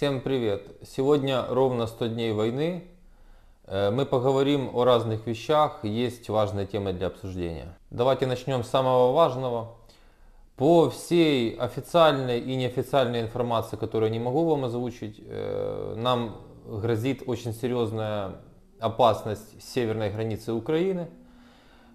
Всем привет! Сегодня ровно 100 дней войны. Э, мы поговорим о разных вещах, есть важные темы для обсуждения. Давайте начнем с самого важного. По всей официальной и неофициальной информации, которую я не могу вам озвучить, э, нам грозит очень серьезная опасность северной границы Украины.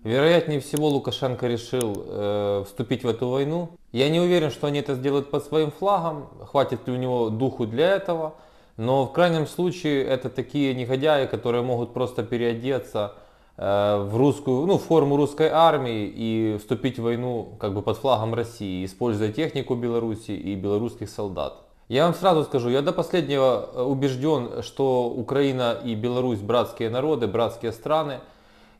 Вероятнее всего Лукашенко решил э, вступить в эту войну. Я не уверен, что они это сделают под своим флагом, хватит ли у него духу для этого, но в крайнем случае это такие негодяи, которые могут просто переодеться э, в русскую, ну, в форму русской армии и вступить в войну как бы под флагом России, используя технику Беларуси и белорусских солдат. Я вам сразу скажу, я до последнего убежден, что Украина и Беларусь братские народы, братские страны –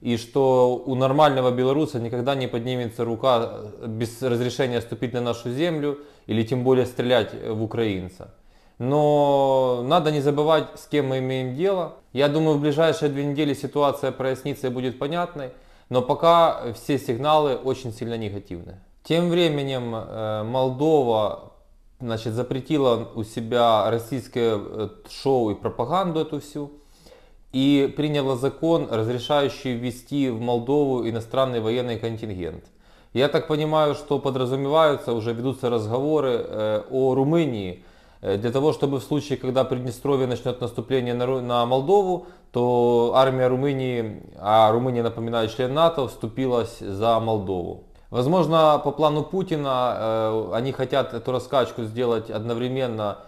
и что у нормального белоруса никогда не поднимется рука э, без разрешения ступить на нашу землю или тем более стрелять в украинца. Но надо не забывать, с кем мы имеем дело. Я думаю, в ближайшие две недели ситуация прояснится и будет понятной, но пока все сигналы очень сильно негативны. Тем временем э, Молдова значит, запретила у себя российское э, шоу и пропаганду эту всю и приняла закон, разрешающий ввести в Молдову иностранный военный контингент. Я так понимаю, что подразумеваются, уже ведутся разговоры о Румынии, для того, чтобы в случае, когда Приднестровье начнет наступление на, на Молдову, то армия Румынии, а Румыния, напоминаю, член НАТО, вступилась за Молдову. Возможно, по плану Путина э, они хотят эту раскачку сделать одновременно.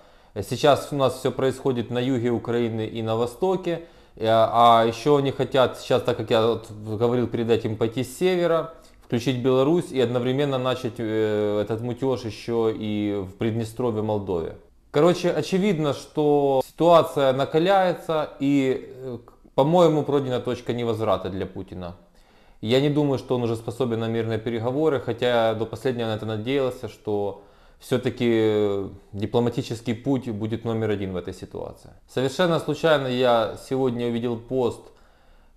Сейчас у нас все происходит на юге Украины и на востоке. Э, а еще они хотят сейчас, так как я говорил перед этим, пойти с севера, включить Беларусь и одновременно начать э, этот мутеж еще и в Приднестровье, Молдове. Короче, очевидно, что ситуация накаляется и, э, по-моему, пройдена точка невозврата для Путина. Я не думаю, что он уже способен на мирные переговоры, хотя до последнего на это надеялся, что все-таки э, дипломатический путь будет номер один в этой ситуации. Совершенно случайно я сегодня увидел пост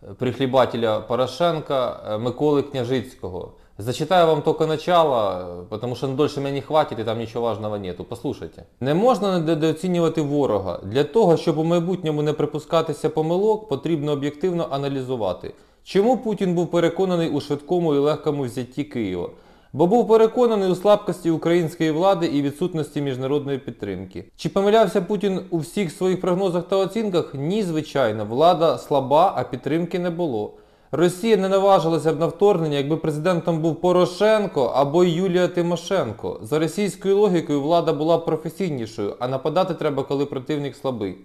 э, прихлебателя Порошенко э, Миколы Княжицкого. Зачитаю вам только начало, потому що дольше мене не хватить і там нічого важного нету. Послухайте. Не можна недооцінювати ворога. Для того, щоб у майбутньому не припускатися помилок, потрібно об'єктивно аналізувати, чому Путін був переконаний у швидкому і легкому взятті Києва бо був переконаний у слабкості української влади і відсутності міжнародної підтримки. Чи помилявся Путін у всіх своїх прогнозах та оцінках? Ні, звичайно, влада слаба, а підтримки не було. Росія не наважилася б на вторгнення, якби президентом був Порошенко або Юлія Тимошенко. За російською логікою влада була професійнішою, а нападати треба, коли противник слабий.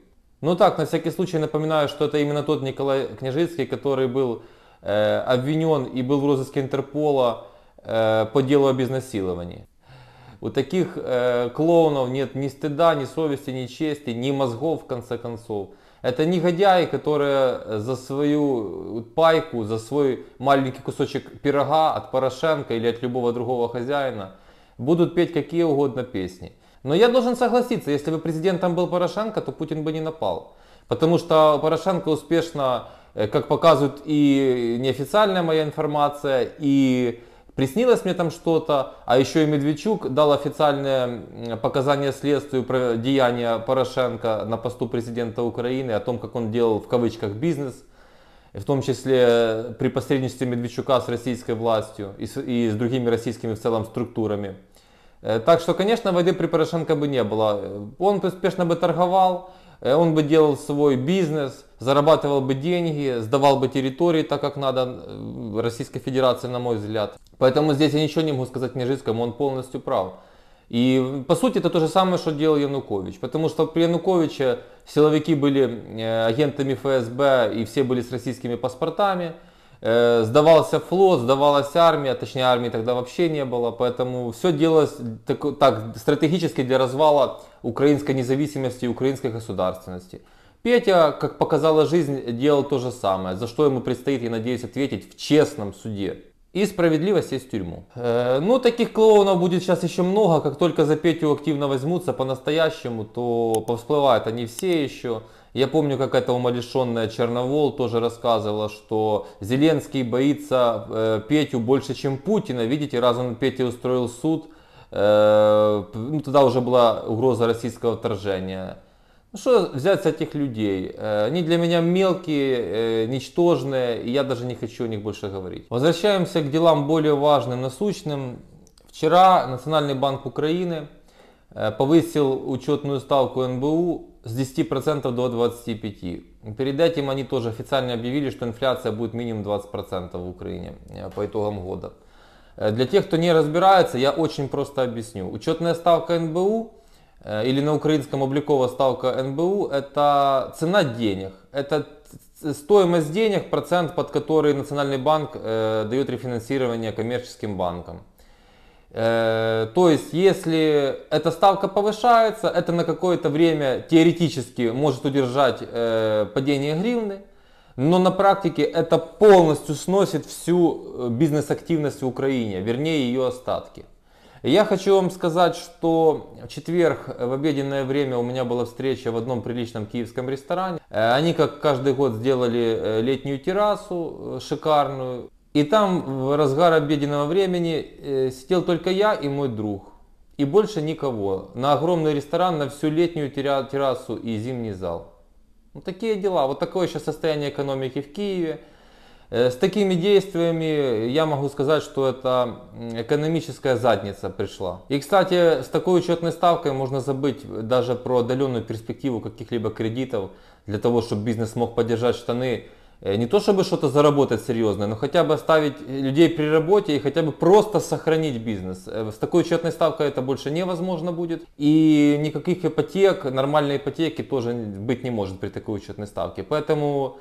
Ну так, на всякий случай напоминаю, що это іменно тот Ніколай Княжицький, який був э, обвинен и был в розыске Інтерпола. по делу об изнасиловании. У таких э, клоунов нет ни стыда, ни совести, ни чести, ни мозгов, в конце концов. Это негодяи, которые за свою пайку, за свой маленький кусочек пирога от Порошенко или от любого другого хозяина будут петь какие угодно песни. Но я должен согласиться, если бы президентом был Порошенко, то Путин бы не напал. Потому что Порошенко успешно, э, как показывает и неофициальная моя информация, и Приснилось мне там что-то, а еще и Медведчук дал официальное показание следствию про деяния Порошенко на посту президента Украины, о том, как он делал в кавычках бизнес, в том числе при посредничестве Медведчука с российской властью и с, и с другими российскими в целом структурами. Э, так что, конечно, войны при Порошенко бы не было. Он успешно бы торговал, э, он бы делал свой бизнес, зарабатывал бы деньги, сдавал бы территории так, как надо э, Российской Федерации, на мой взгляд. Поэтому здесь я ничего не могу сказать Нежицкому, он полностью прав. И по сути это то же самое, что делал Янукович. Потому что при Януковиче силовики были э, агентами ФСБ и все были с российскими паспортами. Э, сдавался флот, сдавалась армия, точнее армии тогда вообще не было. Поэтому все делалось так, так стратегически для развала украинской независимости и украинской государственности. Петя, как показала жизнь, делал то же самое, за что ему предстоит, я надеюсь, ответить в честном суде. И справедливо сесть в тюрьму. Э, ну, таких клоунов будет сейчас еще много. Как только за Петю активно возьмутся по-настоящему, то повсплывают они все еще. Я помню, как эта умалишенная Черновол тоже рассказывала, что Зеленский боится э, Петю больше, чем Путина. Видите, раз он Пете устроил суд, э, ну, тогда уже была угроза российского вторжения. Ну что взять с этих людей? Э, они для меня мелкие, э, ничтожные, и я даже не хочу о них больше говорить. Возвращаемся к делам более важным, насущным. Вчера Национальный банк Украины э, повысил учетную ставку НБУ с 10% до 25%. Перед этим они тоже официально объявили, что инфляция будет минимум 20% в Украине по итогам года. Для тех, кто не разбирается, я очень просто объясню. Учетная ставка НБУ Э, или на украинском обликовая ставка НБУ, это цена денег, это стоимость денег, процент, под который Национальный банк э, дает рефинансирование коммерческим банкам. Э, то есть, если эта ставка повышается, это на какое-то время теоретически может удержать э, падение гривны, но на практике это полностью сносит всю э, бизнес-активность в Украине, вернее ее остатки. Я хочу вам сказать, что в четверг в обеденное время у меня была встреча в одном приличном киевском ресторане. Э, они, как каждый год, сделали э, летнюю террасу э, шикарную. И там в разгар обеденного времени сидел только я и мой друг. И больше никого. На огромный ресторан, на всю летнюю террасу и зимний зал. Вот ну, такие дела. Вот такое сейчас состояние экономики в Киеве. Э, с такими действиями я могу сказать, что это экономическая задница пришла. И, кстати, с такой учетной ставкой можно забыть даже про отдаленную перспективу каких-либо кредитов, для того, чтобы бизнес мог поддержать штаны. Э, не то, чтобы что-то заработать серьезное, но хотя бы оставить людей при работе и хотя бы просто сохранить бизнес. Э, с такой учетной ставкой это больше невозможно будет. И никаких ипотек, нормальной ипотеки тоже быть не может при такой учетной ставке. Поэтому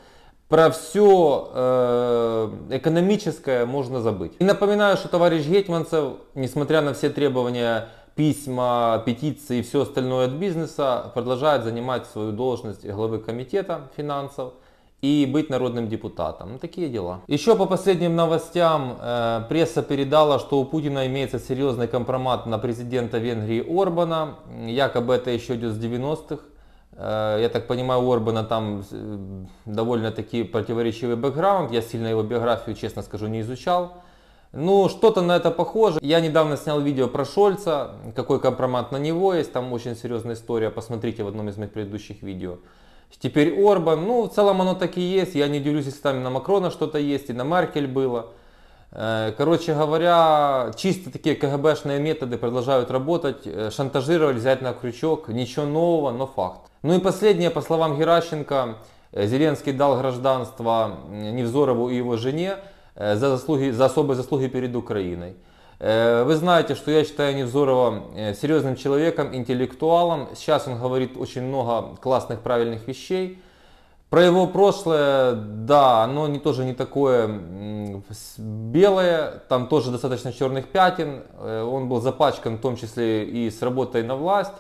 про все э, экономическое можно забыть. И напоминаю, что товарищ Гетманцев, несмотря на все требования письма, петиции и все остальное от бизнеса, продолжает занимать свою должность главы комитета финансов и быть народным депутатом. Ну, такие дела. Еще по последним новостям э, пресса передала, что у Путина имеется серьезный компромат на президента Венгрии Орбана. Якобы это еще идет с 90-х. Э, я так понимаю, у Орбана там э, довольно-таки противоречивый бэкграунд. Я сильно его биографию, честно скажу, не изучал. Ну, что-то на это похоже. Я недавно снял видео про Шольца, какой компромат на него есть. Там очень серьезная история, посмотрите в одном из моих предыдущих видео. Теперь Орбан, ну, в целом оно так и есть. Я не удивлюсь, если там на Макрона что-то есть, и на Маркель было. Короче говоря, чисто такие КГБшные методы продолжают работать, шантажировали, взять на крючок, ничего нового, но факт. Ну и последнее, по словам Геращенко, Зеленский дал гражданство Невзорову и его жене за, заслуги, за особые заслуги перед Украиной. Вы знаете, что я считаю Невзорова серьезным человеком, интеллектуалом. Сейчас он говорит очень много классных, правильных вещей. Про его прошлое, да, оно не, тоже не такое белое, там тоже достаточно черных пятен. Э, он был запачкан в том числе и с работой на власть.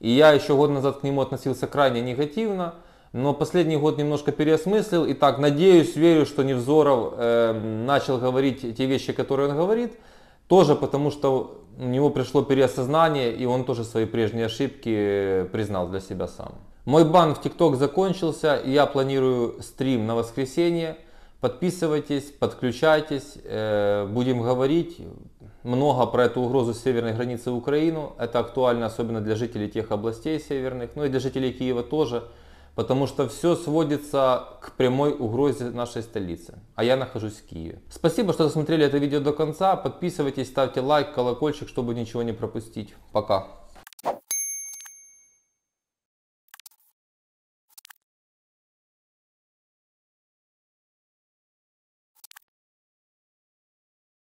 И я еще год назад к нему относился крайне негативно. Но последний год немножко переосмыслил. И так, надеюсь, верю, что Невзоров э, начал говорить те вещи, которые он говорит. Тоже потому, что у него пришло переосознание, и он тоже свои прежние ошибки э, признал для себя сам. Мой банк в ТикТок закончился, и я планирую стрим на воскресенье. Подписывайтесь, подключайтесь, э, будем говорить много про эту угрозу с северной границы в Украину. Это актуально особенно для жителей тех областей северных, ну и для жителей Киева тоже, потому что все сводится к прямой угрозе нашей столицы. А я нахожусь в Киеве. Спасибо, что досмотрели это видео до конца. Подписывайтесь, ставьте лайк, колокольчик, чтобы ничего не пропустить. Пока.